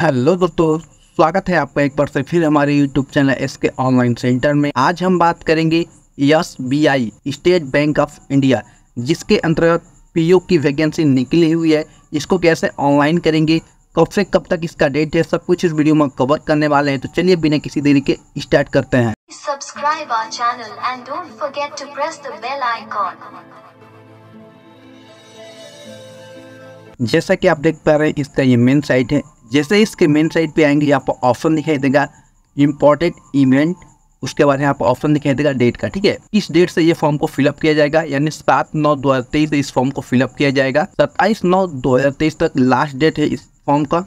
Hello दोस्तों स्वागत है आपका एक बार से फिर हमारे YouTube channel S K online centre में आज हम बात करेंगे S B I State Bank of India जिसके अंतर्गत पीओ की वैकेंसी निकली हुई है इसको कैसे ऑनलाइन करेंगे कब से कब तक इसका डेट है सब कुछ इस वीडियो में कवर करने वाले हैं तो चलिए बिना किसी देरी के स्टार्ट करते हैं जैसा कि आप देख पा रहे हैं इसका ये मेन साइट है जैसे इसके मेन साइट पे आएंगे यहाँ पर ऑप्शन दिखाई देगा इम्पोर्टेंट इवेंट उसके बाद यहाँ पर ऑप्शन दिखाई देगा डेट का ठीक है इस डेट से ये फॉर्म को फिलअप किया जाएगा यानी सात नौ दो हज़ार तेईस इस फॉर्म को फिलअप किया जाएगा सत्ताईस नौ दो हज़ार तेईस तक लास्ट डेट है इस फॉर्म का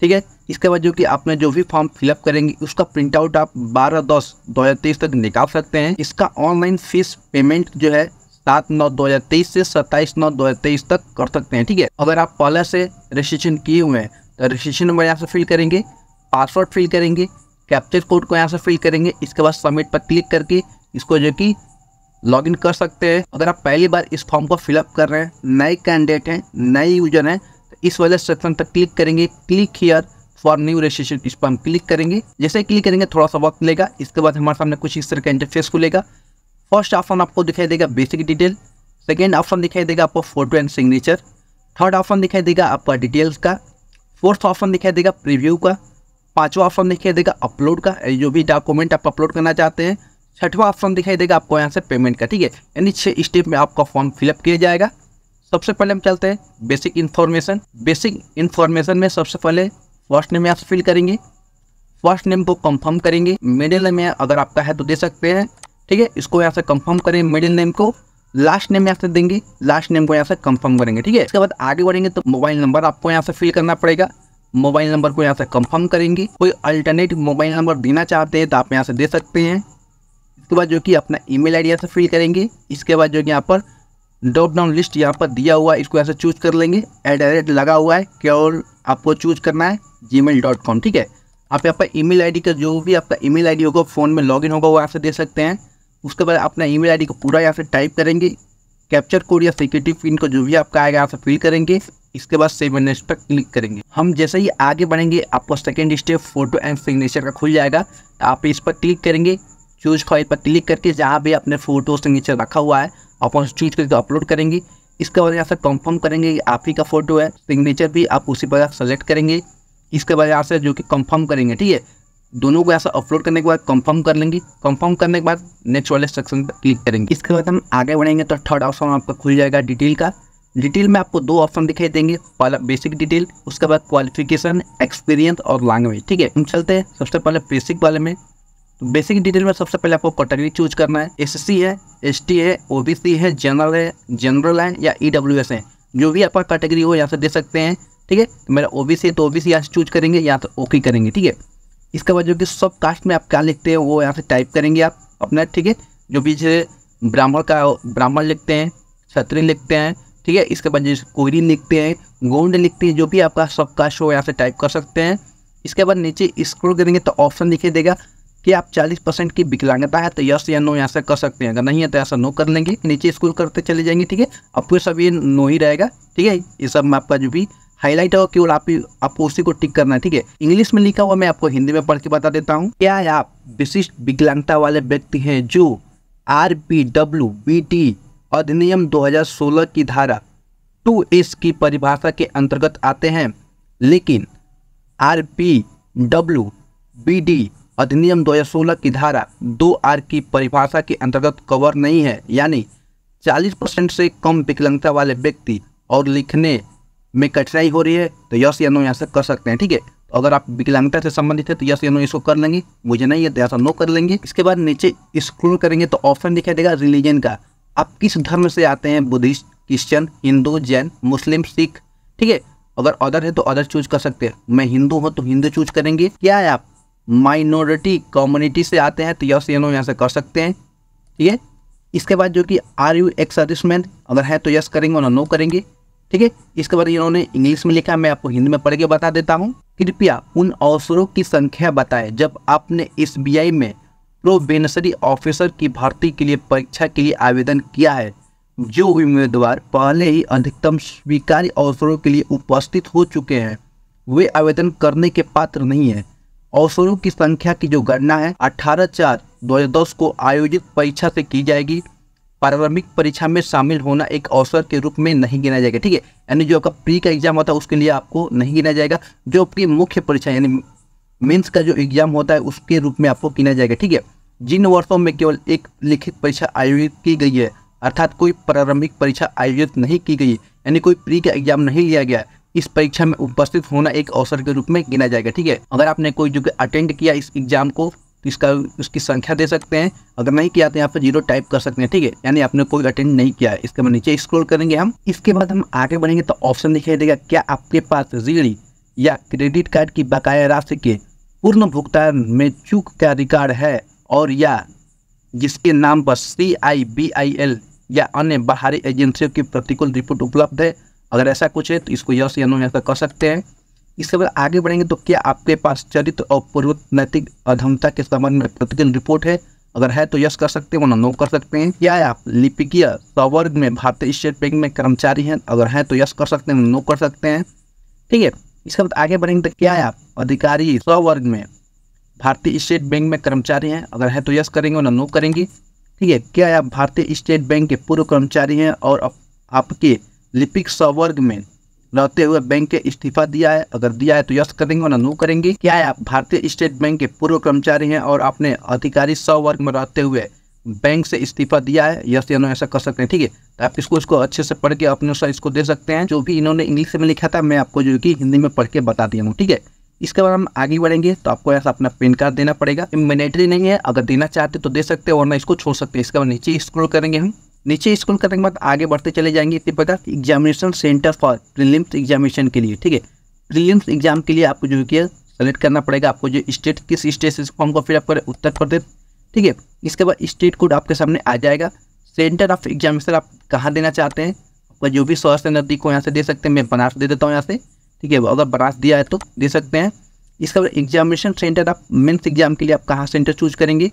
ठीक है इसके बाद जो कि आपने जो भी फॉर्म फिलअप करेंगे उसका प्रिंट आउट आप बारह दस दो हज़ार तेईस तक निकाल सकते हैं इसका ऑनलाइन फीस पेमेंट जो है सात नौ दो हज़ार तेईस से सत्ताईस नौ दो हज़ार तेईस तक कर सकते हैं ठीक है अगर आप पहले से रजिस्ट्रेशन किए हुए हैं रजिस्ट्रेशन नंबर यहाँ से फिल करेंगे पासवर्ड फिल करेंगे कैप्चर कोड को यहाँ से फिल करेंगे इसके बाद सबमिट पर क्लिक करके इसको जो कि लॉगिन कर सकते हैं अगर आप पहली बार इस फॉर्म को फिलअप कर रहे हैं नए कैंडिडेट हैं नए यूजर हैं तो इस वाले सेक्शन पर क्लिक करेंगे click here for new registration इस पर हम क्लिक करेंगे जैसे ही क्लिक करेंगे थोड़ा सा वक्त लेगा इसके बाद हमारे सामने कुछ इस तरह का इंटरफेस खुलेगा फर्स्ट ऑप्शन आपको दिखाई देगा बेसिक डिटेल सेकेंड ऑप्शन दिखाई देगा आपको photo and signature third option दिखाई देगा आपका डिटेल्स का फोर्थ ऑप्शन दिखाई देगा प्रीव्यू का पांचवा ऑप्शन दिखाई देगा अपलोड का जो भी डॉक्यूमेंट आप अपलोड करना चाहते हैं छठवा ऑप्शन दिखाई देगा आपको यहाँ से पेमेंट का ठीक है यानी छः स्टेप में आपका फॉर्म फिलअप किया जाएगा सबसे पहले हम चलते हैं बेसिक इन्फॉर्मेशन बेसिक इन्फॉर्मेशन में सबसे पहले फर्स्ट नेम आप फिल करेंगे फर्स्ट नेम को कंफर्म करेंगे मिडिल नेम अगर आपका है तो दे सकते हैं ठीक है इसको यहाँ से कंफर्म करें मिडिल नेम को लास्ट नेम यहाँ से देंगे लास्ट नेम को यहाँ से कंफर्म करेंगे ठीक है इसके बाद आगे बढ़ेंगे तो मोबाइल नंबर आपको यहाँ से फिल करना पड़ेगा मोबाइल नंबर को यहाँ से कंफर्म करेंगे कोई अल्टरनेट मोबाइल नंबर देना चाहते हैं तो आप यहाँ से दे सकते हैं इसके बाद जो कि अपना ई मेल यहाँ से फिल करेंगे इसके बाद जो कि यहाँ पर ड्रॉप डाउन लिस्ट यहाँ पर दिया हुआ है इसको यहाँ से चूज कर लेंगे एट एट लगा हुआ है कि और आपको चूज करना है जी ठीक है आप यहाँ पर ई मेल का जो भी आपका ई मेल होगा फ़ोन में लॉग होगा वो यहाँ से दे सकते हैं उसके बाद अपना ईमेल आईडी को पूरा यहाँ से टाइप करेंगे कैप्चर कोड या सिक्योरिटी पिन को जो भी आपका आएगा यहाँ से फिल करेंगे इसके बाद सेव एंड नेक्स्ट पर क्लिक करेंगे हम जैसे ही आगे बढ़ेंगे आपको second step photo and signature का खुल जाएगा तो आप इस पर क्लिक करेंगे चूज फाइल पर क्लिक करके जहाँ भी आपने फोटो सिग्नेचर रखा हुआ है आप उस चूज करके अपलोड करेंगे इसके बाद यहाँ से कंफर्म करेंगे कि आप ही का फ़ोटो है सिग्नेचर भी आप उसी पर सेलेक्ट करेंगे इसके बाद यहाँ से जो कि कंफर्म करेंगे ठीक है दोनों को ऐसा अपलोड करने के बाद कंफर्म कर लेंगे कंफर्म करने के बाद नेक्स्ट वाले सेक्शन पर क्लिक करेंगे इसके बाद हम आगे बढ़ेंगे तो थर्ड ऑप्शन आपका खुल जाएगा डिटेल का डिटेल में आपको दो ऑप्शन दिखाई देंगे पहला बेसिक डिटेल उसके बाद क्वालिफिकेशन एक्सपीरियंस और लैंग्वेज ठीक है हम चलते हैं सबसे पहले बेसिक वाले में तो बेसिक डिटेल में सबसे पहले आपको कैटेगरी चूज करना है सी है टी है सी है जनरल है जनरल है या एस e है जो भी आपका कैटेगरी हो यहाँ से दे सकते हैं ठीक है तो मेरा ओ सी है तो सी यहाँ से चूज करेंगे या तो ओके करेंगे ठीक है इसके बाद जो कि सब कास्ट में आप क्या लिखते हैं वो यहाँ से टाइप करेंगे आप अपना ठीक है जो पीछे ब्राह्मण का ब्राह्मण लिखते हैं क्षत्रिय लिखते हैं ठीक है इसके बाद जैसे कोयरी लिखते हैं गोंड लिखते हैं जो भी आपका सब कास्ट हो यहाँ से टाइप कर सकते हैं इसके बाद नीचे स्क्रोल करेंगे तो ऑप्शन दिखाई देगा कि आप 40 परसेंट की विकलांगता है तो यस या नो यहाँ से कर सकते हैं अगर नहीं है तो ऐसा नो कर लेंगे नीचे स्क्रोल करते चले जाएंगे ठीक है अब फिर सब ये नो ही रहेगा ठीक है ये सब आपका जो भी हाईलाइट और केवल आप आपको उसी को टिक करना है ठीक है इंग्लिश में लिखा हुआ मैं आपको हिंदी में पढ़ के बता देता हूँ क्या आप विशिष्ट विकलांगता वाले व्यक्ति हैं जो R P W B T अधिनियम दो की धारा टू एस की परिभाषा के अंतर्गत आते हैं लेकिन R P W B D अधिनियम 2016 की धारा दो आर की परिभाषा के अंतर्गत कवर नहीं है यानी 40 परसेंट से कम विकलांगता वाले व्यक्ति और लिखने में कठिनाई हो रही है तो यस या नो यहाँ से कर सकते हैं ठीक है थीके? तो अगर आप विकलांगता से संबंधित है तो यस या नो इसको कर लेंगे मुझे नहीं है तो ऐसा नो कर लेंगे इसके बाद नीचे स्क्रोल करेंगे तो ऑप्शन दिखाई देगा रिलीजन का आप किस धर्म से आते हैं Buddhist Christian Hindu Jain Muslim Sikh ठीक है अगर अदर है तो अदर चूज कर सकते हैं मैं हिंदू हूँ तो हिंदू चूज करेंगे क्या है आप माइनॉरिटी कम्युनिटी से आते हैं तो यस या नो यहाँ से कर सकते हैं ठीक है इसके बाद जो कि आर यू एक्स अगर है तो यस करेंगे और नो करेंगे ठीक है इसके बाद इन्होंने इंग्लिश में लिखा मैं आपको हिंदी में पढ़ के बता देता हूँ कृपया उन अवसरों की संख्या बताएं जब आपने एस में प्रोबेनसरी ऑफिसर की भर्ती के लिए परीक्षा के लिए आवेदन किया है जो उम्मीदवार पहले ही अधिकतम स्वीकार्य अवसरों के लिए उपस्थित हो चुके हैं वे आवेदन करने के पात्र नहीं है अवसरों की संख्या की जो गणना है 18 चार 2010 को आयोजित परीक्षा से की जाएगी प्रारंभिक परीक्षा में शामिल होना एक अवसर के रूप में नहीं गिना जाएगा ठीक है यानी जो आपका प्री का एग्जाम होता है उसके लिए आपको नहीं गिना जाएगा जो आपकी मुख्य परीक्षा यानी मेंस का जो एग्जाम होता है उसके रूप में आपको गिना जाएगा ठीक है जिन वर्षों में केवल एक लिखित परीक्षा आयोजित की गई है अर्थात कोई प्रारंभिक परीक्षा आयोजित नहीं की गई यानी कोई प्री का एग्जाम नहीं लिया गया इस परीक्षा में उपस्थित होना एक अवसर के रूप में गिना जाएगा ठीक है अगर आपने कोई जो अटेंड किया इस एग्जाम को तो इसका उसकी संख्या दे सकते हैं अगर नहीं किया तो यहाँ पर जीरो टाइप कर सकते हैं ठीक है यानी आपने कोई अटेंड नहीं किया है इसके बाद नीचे स्क्रोल करेंगे हम इसके बाद हम आगे बढ़ेंगे तो ऑप्शन दिखाई देगा क्या आपके पास ऋण या क्रेडिट कार्ड की बकाया राशि के पूर्ण भुगतान में चूक का रिकॉर्ड है और या जिसके नाम पर सी आई बी आई एल या अन्य बाहरी एजेंसियों की प्रतिकूल रिपोर्ट उपलब्ध है अगर ऐसा कुछ है तो इसको यस या नो यहाँ कर सकते हैं इसके बाद आगे बढ़ेंगे तो क्या आपके पास चरित्र और पूर्व नैतिक अधमता के संबंध में प्रतिदिन रिपोर्ट है अगर है तो यस कर सकते हैं वरना नो कर सकते हैं क्या आप लिपिकीय सवर्ग में भारतीय स्टेट बैंक में कर्मचारी हैं अगर हैं तो यस कर सकते हैं नो कर सकते हैं ठीक है इसके बाद आगे बढ़ेंगे तो क्या आप अधिकारी सवर्ग में भारतीय स्टेट बैंक में कर्मचारी हैं अगर है तो यस करेंगे वरना नो करेंगे ठीक है क्या आप भारतीय स्टेट बैंक के पूर्व कर्मचारी हैं और आपके लिपिक सवर्ग में रहते हुए बैंक के इस्तीफा दिया है अगर दिया है तो यस करेंगे ना नो करेंगे क्या है आप भारतीय स्टेट बैंक के पूर्व कर्मचारी हैं और आपने अधिकारी सौ वर्ग में रहते हुए बैंक से इस्तीफा दिया है यस या नो ऐसा कर सकते हैं ठीक है तो आप इसको इसको अच्छे से पढ़ के अपने अनुसार इसको दे सकते हैं जो भी इन्होंने इंग्लिश में लिखा था मैं आपको जो कि हिंदी में पढ़ के बता दिया हूँ ठीक है इसके बाद हम आगे बढ़ेंगे तो आपको ऐसा अपना पेन कार्ड देना पड़ेगा मैनेटरी नहीं है अगर देना चाहते तो दे सकते हैं वरना इसको छोड़ सकते हैं इसके बाद नीचे स्क्रोल करेंगे हम नीचे स्कूल करने के बाद आगे बढ़ते चले जाएंगे इतने पता examination centre for prelims examination के लिए ठीक है प्रीलिम्स एग्जाम के लिए आपको जो है कि सेलेक्ट करना पड़ेगा आपको जो स्टेट किस स्टेट से फॉर्म को फिलअप करें उत्तर प्रदेश ठीक है इसके बाद स्टेट कोड आपके सामने आ जाएगा सेंटर ऑफ एग्जामिनेशन आप कहाँ देना चाहते हैं आपका जो भी स्वास्थ्य है नज़दीक को यहाँ से दे सकते हैं मैं बनारस दे देता हूँ यहाँ से ठीक है अगर बनारस दिया है तो दे सकते हैं इसके बाद एग्जामिनेशन सेंटर आप मेन्स एग्जाम के लिए आप कहाँ सेंटर चूज करेंगे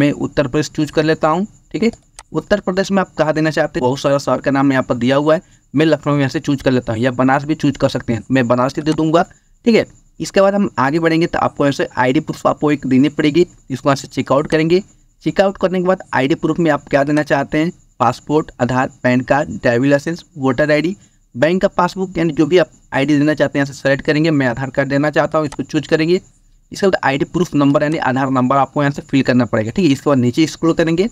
मैं उत्तर प्रदेश चूज कर लेता हूँ ठीक है उत्तर प्रदेश में आप कहा देना चाहते हैं बहुत सारा शहर का नाम यहाँ पर दिया हुआ है मैं लखनऊ यहाँ से चूज कर लेता हूँ या बनारस भी चूज कर सकते हैं मैं बनारस दे दूंगा ठीक है इसके बाद हम आगे बढ़ेंगे तो आपको यहाँ से आई डी प्रूफ आपको एक देनी पड़ेगी इसको यहाँ से चेकआउट करेंगे चेकआउट करने के बाद डी प्रूफ में आप क्या देना चाहते हैं passport Aadhaar pan card driving licence voter ID bank का पासबुक यानी जो भी आप डी देना चाहते हैं यहाँ से सेलेक्ट करेंगे मैं आधार कार्ड देना चाहता हूँ इसको चूज करेंगे इसके बाद डी प्रूफ नंबर यानी आधार नंबर आपको यहाँ से फिल करना पड़ेगा ठीक है इसके बाद नीचे स्क्रोल करेंगे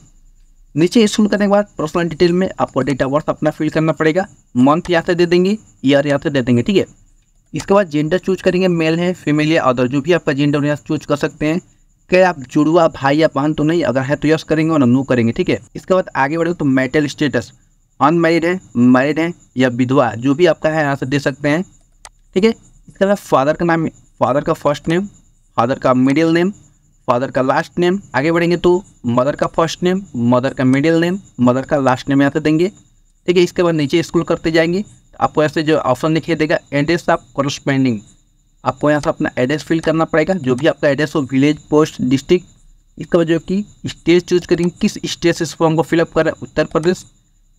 नीचे स्कूल करने के बाद पर्सनल डिटेल में आपको डेट ऑफ बर्थ अपना फिल करना पड़ेगा मंथ यहाँ से दे देंगे ईयर यहाँ से दे देंगे ठीक है इसके बाद जेंडर चूज करेंगे मेल है फीमेल या अदर जो भी आपका जेंडर यहाँ चूज कर सकते हैं क्या आप जुड़वा भाई या बहन तो नहीं अगर है तो यस करेंगे और नो करेंगे ठीक है इसके बाद आगे बढ़े तो मेटल स्टेटस अनमेरिड है मैरिड है या विधवा जो भी आपका है यहाँ से दे सकते हैं ठीक है इसके बाद फादर का नाम फादर का फर्स्ट नेम फादर का मिडिल नेम फादर का लास्ट नेम आगे बढ़ेंगे तो मदर का फर्स्ट नेम मदर का मिडिल नेम मदर का लास्ट नेम यहाँ से देंगे ठीक है इसके बाद नीचे स्कूल करते जाएंगे आपको ऐसे जो ऑप्शन दिखाई देगा एड्रेस ऑफ कॉरस्पेंडिंग आपको यहाँ से अपना एड्रेस फिल करना पड़ेगा जो भी आपका एड्रेस हो विलेज पोस्ट डिस्ट्रिक्ट इसके बाद जो कि स्टेज चूज करेंगे किस स्टेज से फॉर्म को फिलअप करें है उत्तर प्रदेश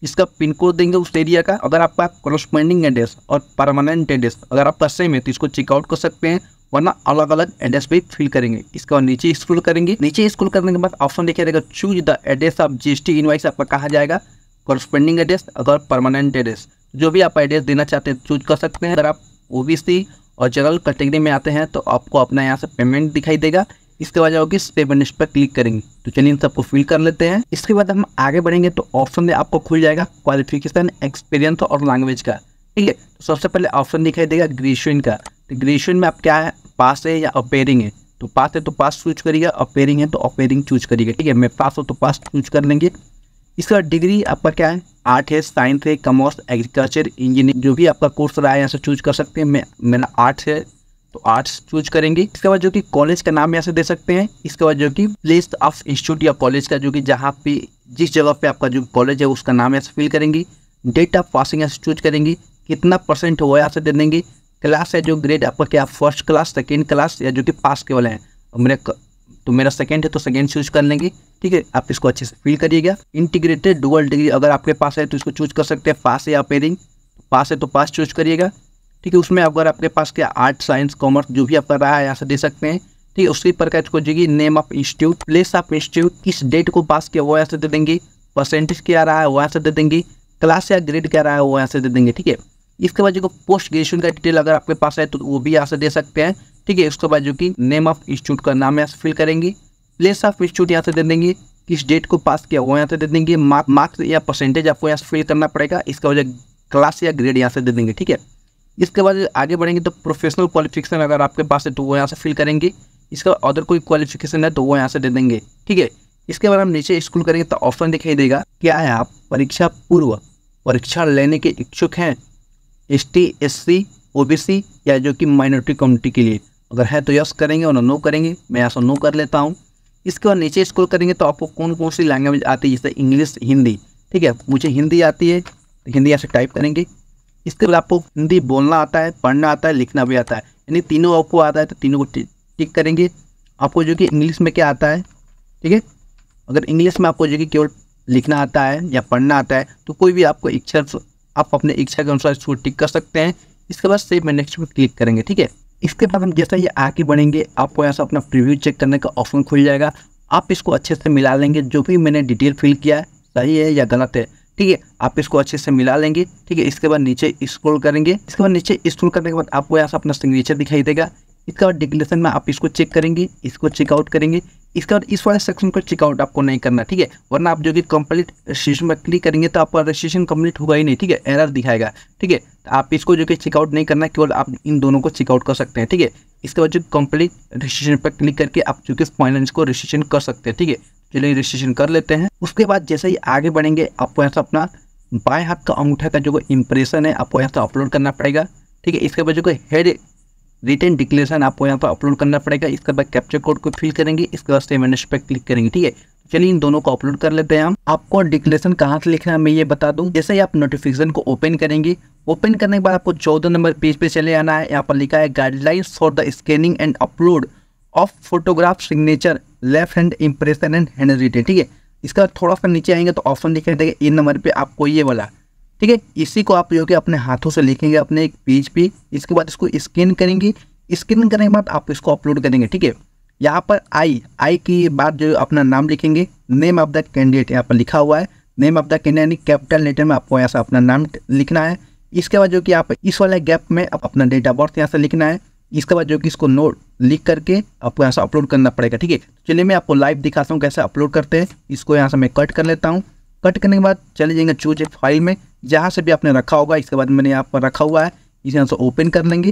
इसका पिन कोड देंगे उस एरिया का अगर आपका कॉरस्पेंडिंग एड्रेस और परमानेंट एड्रेस अगर आपका सेम है तो इसको चेकआउट कर सकते हैं वरना अलग अलग एड्रेस पे फिल करेंगे इसके बाद नीचे स्क्रोल करेंगे नीचे स्क्रोल करने के बाद ऑप्शन देखिए रहेगा choose the address of G S T invoice आपका कहा जाएगा कॉरस्पेंडिंग एड्रेस अगर परमानेंट एड्रेस जो भी आप एड्रेस देना चाहते हैं चूज कर सकते हैं अगर आप ओ और जनरल कैटेगरी में आते हैं तो आपको अपना यहाँ से पेमेंट दिखाई देगा इसके बाद जाओगे सेवन पर क्लिक करेंगे तो चलिए इन सबको फिल कर लेते हैं इसके बाद हम आगे बढ़ेंगे तो ऑप्शन में आपको खुल जाएगा क्वालिफिकेशन एक्सपीरियंस और लैंग्वेज का ठीक है तो सबसे पहले ऑप्शन दिखाई देगा ग्रेजुएशन का तो ग्रेजुएशन में आप क्या है पास है या अपेयरिंग है तो पास है तो पास चूज करिएगा अपेयरिंग है तो अपेयरिंग चूज करिएगा ठीक है मैं पास हो तो पास चूज कर लेंगे इसका डिग्री आपका क्या है आर्ट है साइंस है कॉमर्स एग्रीकल्चर इंजीनियरिंग जो भी आपका कोर्स रहा है यहाँ से चूज कर सकते हैं मैं मेरा आर्ट्स है तो आर्ट्स चूज करेंगे इसके बाद जो कि कॉलेज का नाम यहाँ से दे सकते हैं इसके बाद जो कि प्लेस ऑफ इंस्टीट्यूट या कॉलेज का जो कि जहाँ पे जिस जगह पे आपका जो कॉलेज है उसका नाम यहाँ से फिल करेंगी डेट ऑफ पासिंग यहाँ से चूज करेंगी कितना परसेंट हुआ यहाँ से दे देंगे क्लास है जो ग्रेड आपका क्या फर्स्ट क्लास सेकेंड क्लास या जो कि पास केवल है मेरे तो मेरा सेकेंड है तो सेकेंड चूज कर लेंगे ठीक है आप इसको अच्छे से फील करिएगा इंटीग्रेटेड डुअल डिग्री अगर आपके पास है तो इसको चूज कर सकते हैं पास या पेरिंग पास है तो पास चूज करिएगा ठीक है उसमें अगर आपके पास क्या आर्ट साइंस कॉमर्स जो भी आपका रहा है यहाँ से दे सकते हैं ठीक है उसी प्रकार इसको जी name of institute place of institute किस डेट को पास किया वो यहाँ से दे देंगे परसेंटेज क्या रहा है वो यहाँ से दे देंगे क्लास या ग्रेड क्या रहा है वो यहाँ से दे देंगे ठीक है इसके बाद जो पोस्ट ग्रेजुएशन का डिटेल अगर आपके पास है तो वो भी यहाँ से दे सकते हैं ठीक है इसके बाद जो कि नेम ऑफ इंस्टीट्यूट का नाम यहाँ से फिल करेंगे प्लेस ऑफ इंस्टीट्यूट यहाँ से दे देंगे किस डेट को पास किया वो यहाँ से दे देंगे मार्क मार्क्स या परसेंटेज आपको यहाँ से फिल करना पड़ेगा इसका वजह क्लास या ग्रेड यहाँ से दे देंगे ठीक है इसके बाद आगे बढ़ेंगे तो प्रोफेशनल क्वालिफिकेशन अगर आपके पास है तो वो यहाँ से फिल करेंगे इसका अदर कोई क्वालिफिकेशन है तो वो यहाँ से दे देंगे ठीक है इसके बाद हम नीचे स्कूल करेंगे तो ऑप्शन दिखाई देगा क्या है आप परीक्षा पूर्व परीक्षा लेने के इच्छुक हैं S T S C O B C या जो कि माइनॉरिटी कम्युनिटी के लिए अगर है तो यस करेंगे और नो करेंगे मैं ऐसा नो कर लेता हूँ इसके बाद नीचे स्कूल करेंगे तो आपको कौन कौन सी लैंग्वेज आती है जैसे इंग्लिश हिंदी ठीक है मुझे हिंदी आती है तो हिंदी यहाँ से टाइप करेंगे इसके बाद आपको हिंदी बोलना आता है पढ़ना आता है लिखना भी आता है यानी तीनों आपको आता है तो तीनों को टिक करेंगे आपको जो कि इंग्लिश में क्या आता है ठीक है अगर इंग्लिश में आपको जो कि केवल लिखना आता है या पढ़ना आता है तो कोई भी आपको इच्छा आप अपने इच्छा के अनुसार इसको टिक कर सकते हैं इसके बाद सेव में नेक्स्ट पर क्लिक करेंगे ठीक है इसके बाद हम जैसा ये आके बढ़ेंगे आपको यहाँ से अपना प्रीव्यू चेक करने का ऑप्शन खुल जाएगा आप इसको अच्छे से मिला लेंगे जो भी मैंने डिटेल फिल किया है सही है या गलत है ठीक है आप इसको अच्छे से मिला लेंगे ठीक है इसके बाद नीचे स्क्रोल करेंगे इसके बाद नीचे स्क्रोल करने के बाद आपको यहाँ से अपना सिग्नेचर दिखाई देगा इसके बाद डिक्लेरेशन में आप इसको चेक करेंगे इसको चेकआउट करेंगे इसका इस वाले सेक्शन को चेकआउट आपको नहीं करना ठीक है वरना आप जो कि कंप्लीट रजिस्ट्रेशन पर क्लिक करेंगे तो आपका रजिस्ट्रेशन कंप्लीट होगा ही नहीं ठीक है एरर दिखाएगा ठीक है तो आप इसको जो कि चेकआउट नहीं करना केवल आप इन दोनों को चेकआउट कर सकते हैं ठीक है इसके बाद जो कंप्लीट रजिस्ट्रेशन पर क्लिक करके आप जो कि फाइनेंस को रजिस्ट्रेशन कर सकते हैं ठीक है चलिए रजिस्ट्रेशन कर लेते हैं उसके बाद जैसे ही आगे बढ़ेंगे आपको ऐसा अपना बाएँ हाथ का अंगूठा का जो इम्प्रेशन है आपको ऐसा अपलोड करना पड़ेगा ठीक है इसके बाद जो हेड रिटर्न डिक्लेरेशन आपको यहाँ पर अपलोड करना पड़ेगा इसके बाद कैप्चर कोड को फिल करेंगे इसके बाद सेवन पे क्लिक करेंगे ठीक है चलिए इन दोनों को अपलोड कर लेते हैं हम आपको डिक्लेरेशन कहाँ से लिखना है मैं ये बता दूं जैसे ही आप नोटिफिकेशन को ओपन करेंगे ओपन करने के बाद आपको चौदह नंबर पेज पे चले आना है यहाँ पर लिखा है guidelines for the scanning and upload of photograph signature left hand impression and hand written ठीक है इसका थोड़ा सा नीचे आएंगे तो ऑप्शन दिखाई देगा इन नंबर पर आपको ये वाला ठीक है इसी को आप जो कि अपने हाथों से लिखेंगे अपने एक पेज पे इसके बाद इसको स्कैन करेंगे स्कैन करने के बाद आप इसको अपलोड करेंगे ठीक है यहाँ पर आई आई की बात जो अपना नाम लिखेंगे नेम ऑफ द कैंडिडेट यहाँ पर लिखा हुआ है नेम ऑफ द कैंडिडेट यानी कैपिटल लेटर में आपको से अपना नाम लिखना है इसके बाद जो कि आप इस वाले गैप में आप अपना डेट ऑफ बर्थ यहाँ से लिखना है इसके बाद जो कि इसको नोट लिख करके आपको यहाँ से अपलोड करना पड़ेगा ठीक है चलिए मैं आपको लाइव दिखाता हूँ कैसे अपलोड करते हैं इसको यहाँ से मैं कट कर लेता हूँ कट करने के बाद चले जाएंगे चूज ए फाइल में जहाँ से भी आपने रखा होगा इसके बाद मैंने यहाँ पर रखा हुआ है इसे यहाँ से ओपन कर लेंगे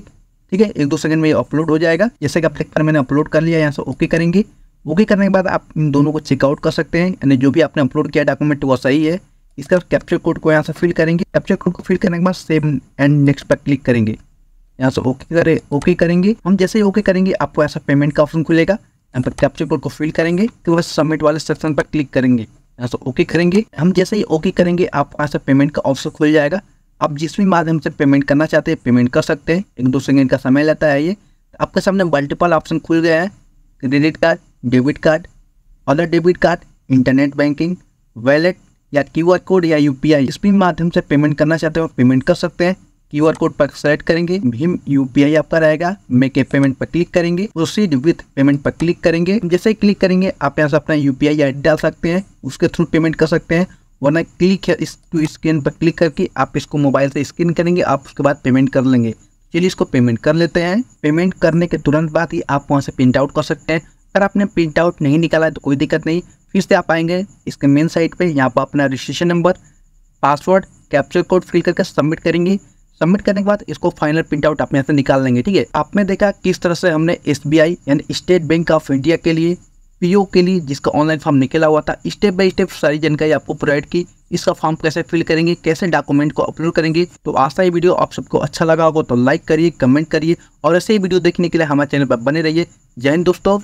ठीक है एक दो सेकंड में ये अपलोड हो जाएगा जैसे कि आप पर मैंने अपलोड कर लिया यहाँ से ओके करेंगे ओके करने के बाद आप इन दोनों को चेकआउट कर सकते हैं यानी जो भी आपने अपलोड किया डॉक्यूमेंट वो सही है इसका कैप्चर कोड को यहाँ से फिल करेंगे कैप्चर कोड को फिल करने के बाद सेम एंड नेक्स्ट पर क्लिक करेंगे यहाँ से ओके करें ओके करेंगे हम जैसे ही ओके करेंगे आपको ऐसा पेमेंट का ऑप्शन खुलेगा यहाँ पर कैप्चर कोड को फिल करेंगे तो बस सबमिट वाले सेक्शन पर क्लिक करेंगे यहाँ से ओके करेंगे हम जैसे ही ओके करेंगे आप यहाँ से पेमेंट का ऑप्शन खुल जाएगा आप जिस भी माध्यम से पेमेंट करना चाहते हैं पेमेंट कर सकते हैं एक दो सेकेंड का समय लेता है ये आपके सामने मल्टीपल ऑप्शन खुल गया है credit card debit card other debit card internet banking wallet या क्यू कोड या यू जिस भी माध्यम से पेमेंट करना चाहते हो पेमेंट कर सकते हैं क्यू आर कोड पर सेलेक्ट करेंगे भीम यूपीआई आपका रहेगा मेक ए पेमेंट पर क्लिक करेंगे प्रोसीड विथ पेमेंट पर क्लिक करेंगे जैसे ही क्लिक करेंगे आप यहाँ से अपना यूपीआई आईडी डाल सकते हैं उसके थ्रू पेमेंट कर सकते हैं वरना क्लिक है इस टू स्क्रीन पर क्लिक करके आप इसको मोबाइल से स्कैन करेंगे आप उसके बाद पेमेंट कर लेंगे चलिए इसको पेमेंट कर लेते हैं पेमेंट करने के तुरंत बाद ही आप वहाँ से प्रिंट आउट कर सकते हैं अगर आपने प्रिंट आउट नहीं निकाला तो कोई दिक्कत नहीं फिर से आप आएंगे इसके मेन साइट पे यहाँ पर अपना registration number password capture code fill करके सबमिट करेंगे सबमिट करने के बाद इसको फाइनल प्रिंट आउट अपने से निकाल लेंगे ठीक है आपने देखा किस तरह से हमने एस बी आई यानी स्टेट बैंक ऑफ इंडिया के लिए पीओ के लिए जिसका ऑनलाइन फॉर्म निकला हुआ था स्टेप बाय स्टेप सारी जानकारी आपको प्रोवाइड की इसका फॉर्म कैसे फिल करेंगे कैसे डॉक्यूमेंट को अपलोड करेंगे तो आशा ये वीडियो आप सबको अच्छा लगा होगा तो लाइक करिए कमेंट करिए और ऐसे ही वीडियो देखने के लिए हमारे चैनल पर बने रहिए जय हिंद दोस्तों